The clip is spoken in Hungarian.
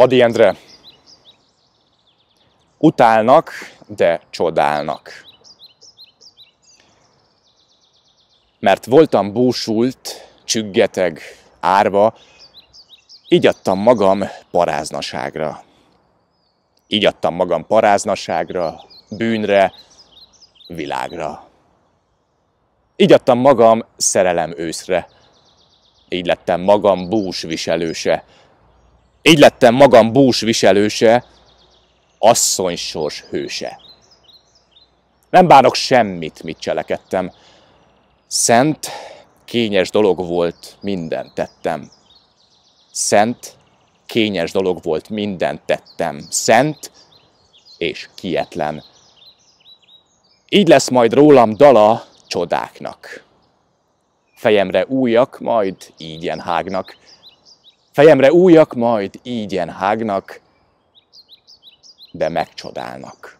Adi Endre. Utálnak, de csodálnak. Mert voltam búsult, csüggeteg, árva, így adtam magam paráznaságra. Így adtam magam paráznaságra, bűnre, világra. Így adtam magam szerelem őszre. Így lettem magam bús viselőse így lettem magam bús viselőse, asszonysors hőse. Nem bánok semmit, mit cselekedtem. Szent, kényes dolog volt, mindent tettem. Szent, kényes dolog volt, mindent tettem. Szent és kietlen. Így lesz majd rólam dala csodáknak. Fejemre újak, majd ígyen hágnak. Fejemre újak, majd ígyen hágnak, de megcsodálnak.